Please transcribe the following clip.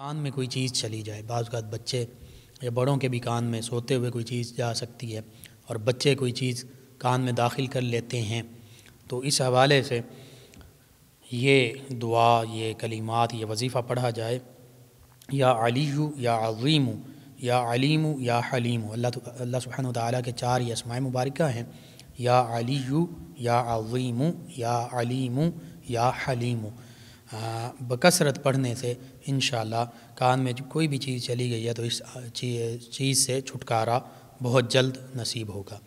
कान में कोई चीज़ चली जाए बाज़ात बच्चे या बड़ों के भी कान में सोते हुए कोई चीज़ जा सकती है और बच्चे कोई चीज़ कान में दाखिल कर लेते हैं तो इस हवाले से ये दुआ ये कलीमात ये वजीफ़ा पढ़ा जाए या अली या अवीम या अलीम या हलीम अल्लाह अल्लाह सुबहान के चार ये मुबारक हैं या अली या अवीम या अलीम या हलीम बकसरत पढ़ने से इन कान में कोई भी चीज़ चली गई है तो इस चीज़ से छुटकारा बहुत जल्द नसीब होगा